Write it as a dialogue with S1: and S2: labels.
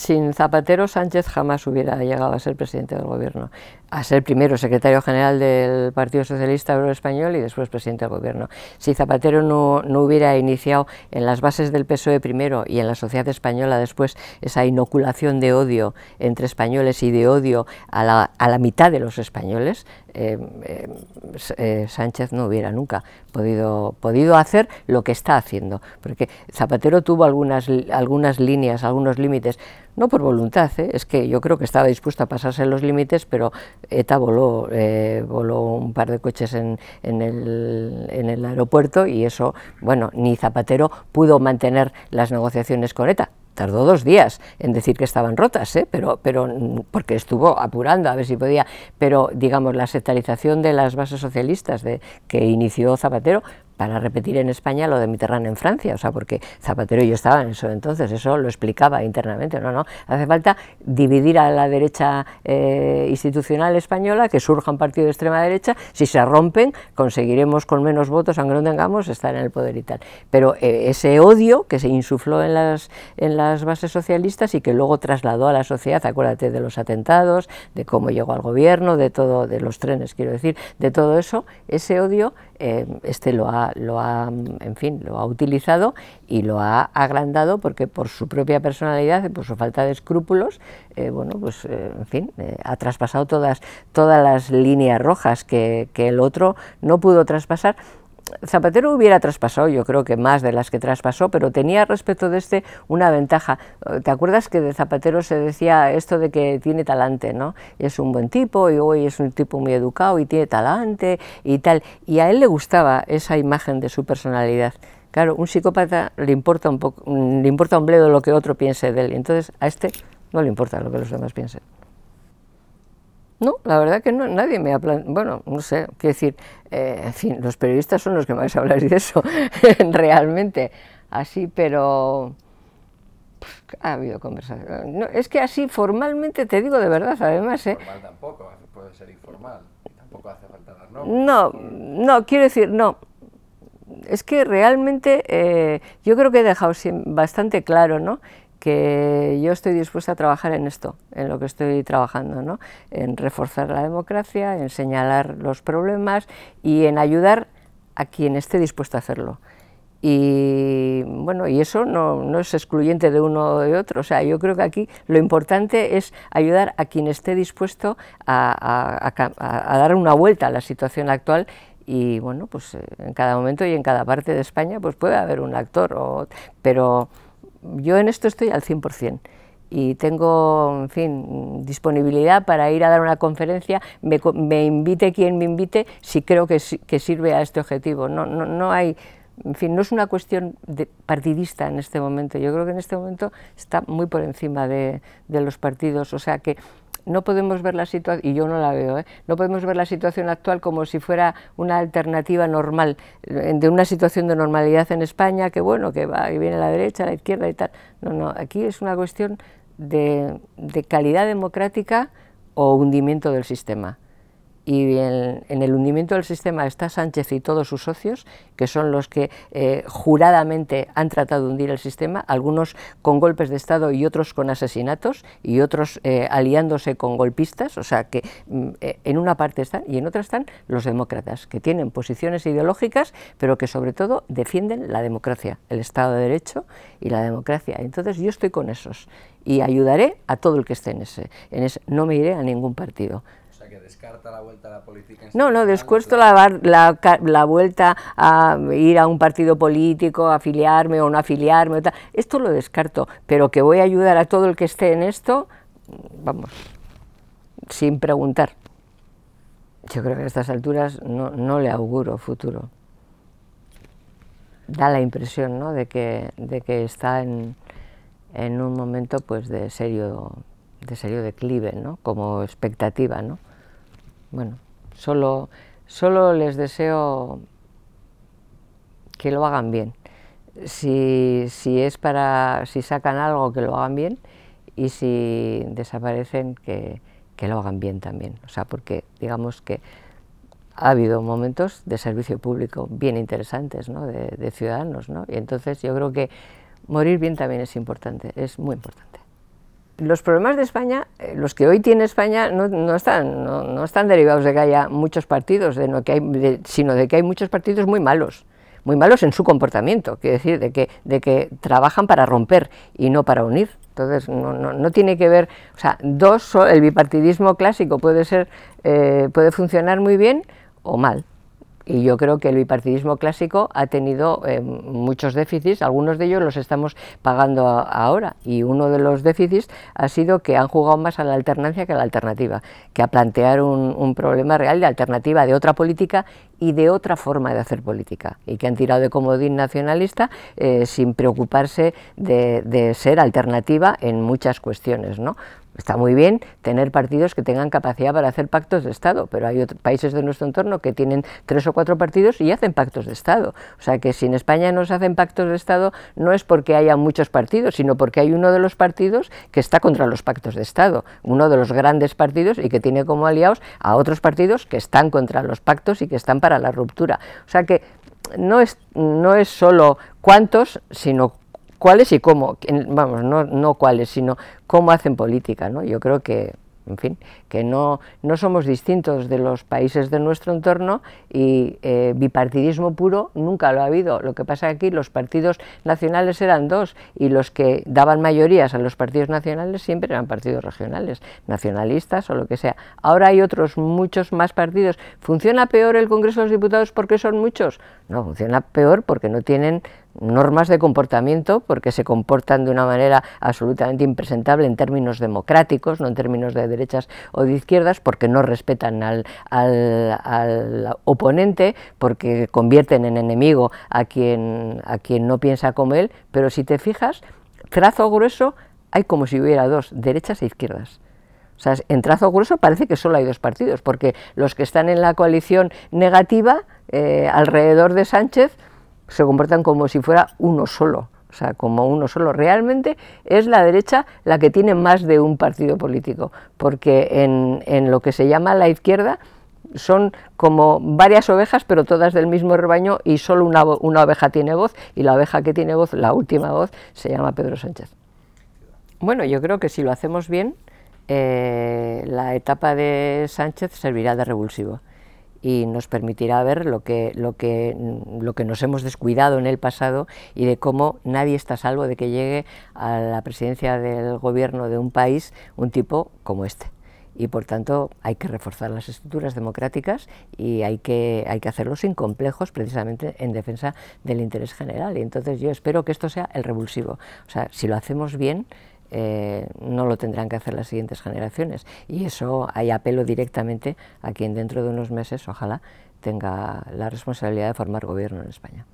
S1: sin Zapatero Sánchez jamás hubiera llegado a ser presidente del gobierno, a ser primero secretario general del Partido Socialista Obrero Español y después presidente del gobierno. Si Zapatero no, hubiera iniciado en las bases del PSOE primero y en la sociedad española después esa inoculación de odio entre españoles y de odio a la, a la mitad de los españoles, eh, eh, eh, Sánchez no hubiera nunca podido, podido hacer lo que está haciendo, porque Zapatero tuvo algunas, algunas líneas, algunos límites, no por voluntad, ¿eh? es que yo creo que estaba dispuesto a pasarse los límites, pero ETA voló, eh, voló un par de coches en, el, en, el, aeropuerto y eso, bueno, ni Zapatero pudo mantener las negociaciones con ETA. Tardó dos días en decir que estaban rotas, ¿eh? pero, pero porque estuvo apurando a ver si podía. Pero, digamos, la sectarización de las bases socialistas de, que inició Zapatero para repetir en España lo de Mitterrand en Francia, o sea, porque Zapatero y yo estábamos en eso entonces, eso lo explicaba internamente, no, no, hace falta dividir a la derecha eh, institucional española, que surja un partido de extrema derecha, si se rompen conseguiremos con menos votos, aunque no tengamos, estar en el poder y tal. Pero eh, ese odio que se insufló en las, en las bases socialistas y que luego trasladó a la sociedad, acuérdate de los atentados, de cómo llegó al gobierno, de todo, de los trenes, quiero decir, de todo eso, ese odio, eh, este lo ha lo ha, en fin, lo ha utilizado y lo ha agrandado porque por su propia personalidad y por su falta de escrúpulos, eh, bueno, pues, eh, en fin, eh, ha traspasado todas, todas las líneas rojas que, que el otro no pudo traspasar. Zapatero hubiera traspasado, yo creo que más de las que traspasó, pero tenía respecto de este una ventaja. ¿Te acuerdas que de Zapatero se decía esto de que tiene talante, ¿no? Es un buen tipo y hoy es un tipo muy educado y tiene talante y tal. Y a él le gustaba esa imagen de su personalidad. Claro, un psicópata le importa un poco, le importa un bledo lo que otro piense de él. Entonces a este no le importa lo que los demás piensen. No, la verdad que no, nadie me ha planteado, bueno, no sé, quiero decir, eh, en fin, los periodistas son los que más hablan de eso, realmente, así, pero ha habido conversación. No, es que así formalmente te digo de verdad, además, ¿eh? Formal tampoco, puede ser informal, tampoco
S2: hace falta No,
S1: no, quiero decir, no, es que realmente eh, yo creo que he dejado bastante claro, ¿no? que yo estoy dispuesta a trabajar en esto, en lo que estoy trabajando, ¿no? en reforzar la democracia, en señalar los problemas y en ayudar a quien esté dispuesto a hacerlo. Y bueno, y eso no, es excluyente de uno o de otro. O sea, yo creo que aquí lo importante es ayudar a quien esté dispuesto a, dar una vuelta a la situación actual y bueno, pues eh, en cada momento y en cada parte de España pues puede haber un actor, o, pero yo en esto estoy al 100% y tengo, en fin, disponibilidad para ir a dar una conferencia, me, invite quien me invite, si creo que, que sirve a este objetivo. No, no, no, hay, en fin, no es una cuestión de partidista en este momento. Yo creo que en este momento está muy por encima de, de los partidos. O sea que no podemos ver la situación, y yo no la veo, ¿eh? no podemos ver la situación actual como si fuera una alternativa normal, eh, de una situación de normalidad en España, que bueno, que va y viene a la derecha, la izquierda y tal. No, no, aquí es una cuestión de calidad democrática o hundimiento del sistema y en, el hundimiento del sistema está Sánchez y todos sus socios, que son los que eh, juradamente han tratado de hundir el sistema, algunos con golpes de Estado y otros con asesinatos y otros eh, aliándose con golpistas, o sea que mm, eh, en una parte están y en otra están los demócratas, que tienen posiciones ideológicas, pero que sobre todo defienden la democracia, el Estado de Derecho y la democracia. Entonces yo estoy con esos y ayudaré a todo el que esté En ese. No me iré a ningún partido que descarta la vuelta a la política. No, no, descuesto la, la, la, vuelta a ir a un partido político, a afiliarme o no afiliarme. Esto lo descarto, pero que voy a ayudar a todo el que esté en esto, vamos, sin preguntar. Yo creo que a estas alturas no, le auguro futuro. Da la impresión ¿no? de, que, de que está en, en un momento pues, de serio de serio declive, ¿no? como expectativa. ¿no? bueno, solo, solo les deseo que lo hagan bien. Si, si, es para, si sacan algo, que lo hagan bien, y si desaparecen, que, lo hagan bien también. O sea, porque digamos que ha habido momentos de servicio público bien interesantes, ¿no? de, ciudadanos, ¿no? y entonces yo creo que morir bien también es importante, es muy importante los problemas de España, eh, los que hoy tiene España, no, están, no, están derivados de que haya muchos partidos, de no que hay, sino de que hay muchos partidos muy malos, muy malos en su comportamiento, quiero decir, de que, de que trabajan para romper y no para unir. Entonces, no, no, tiene que ver, o sea, dos, el bipartidismo clásico puede, ser, eh, puede funcionar muy bien o mal y yo creo que el bipartidismo clásico ha tenido eh, muchos déficits, algunos de ellos los estamos pagando ahora, y uno de los déficits ha sido que han jugado más a la alternancia que a la alternativa, que a plantear un, problema real de alternativa de otra política y de otra forma de hacer política, y que han tirado de comodín nacionalista eh, sin preocuparse de, de, ser alternativa en muchas cuestiones. ¿no? Está muy bien tener partidos que tengan capacidad para hacer pactos de Estado, pero hay otros países de nuestro entorno que tienen tres o cuatro partidos y hacen pactos de Estado. O sea que si en España no se hacen pactos de Estado no es porque haya muchos partidos, sino porque hay uno de los partidos que está contra los pactos de Estado, uno de los grandes partidos y que tiene como aliados a otros partidos que están contra los pactos y que están para la ruptura. O sea que no es, no es solo cuántos, sino cuáles y cómo, vamos, no, no cuáles, sino cómo hacen política, ¿no? Yo creo que, en fin, que no, no somos distintos de los países de nuestro entorno y eh, bipartidismo puro nunca lo ha habido. Lo que pasa aquí, los partidos nacionales eran dos y los que daban mayorías a los partidos nacionales siempre eran partidos regionales, nacionalistas o lo que sea. Ahora hay otros muchos más partidos. ¿Funciona peor el Congreso de los Diputados porque son muchos? No, funciona peor porque no tienen normas de comportamiento, porque se comportan de una manera absolutamente impresentable en términos democráticos, no en términos de derechas o de izquierdas, porque no respetan al, oponente, porque convierten en enemigo a quien, a quien no piensa como él, pero si te fijas, trazo grueso hay como si hubiera dos, derechas e izquierdas. O sea, en trazo grueso parece que solo hay dos partidos, porque los que están en la coalición negativa eh, alrededor de Sánchez se comportan como si fuera uno solo, o sea, como uno solo. Realmente es la derecha la que tiene más de un partido político, porque en, en lo que se llama la izquierda son como varias ovejas, pero todas del mismo rebaño y solo una, una oveja tiene voz y la oveja que tiene voz, la última voz, se llama Pedro Sánchez. Bueno, yo creo que si lo hacemos bien, eh, la etapa de Sánchez servirá de revulsivo y nos permitirá ver lo que, lo, que, lo que nos hemos descuidado en el pasado y de cómo nadie está a salvo de que llegue a la presidencia del gobierno de un país un tipo como este. Y por tanto hay que reforzar las estructuras democráticas y hay que, hay que hacerlo sin complejos precisamente en defensa del interés general. Y entonces yo espero que esto sea el revulsivo. O sea, si lo hacemos bien, eh, no lo tendrán que hacer las siguientes generaciones. Y eso hay apelo directamente a quien dentro de unos meses, ojalá, tenga la responsabilidad de formar gobierno en España.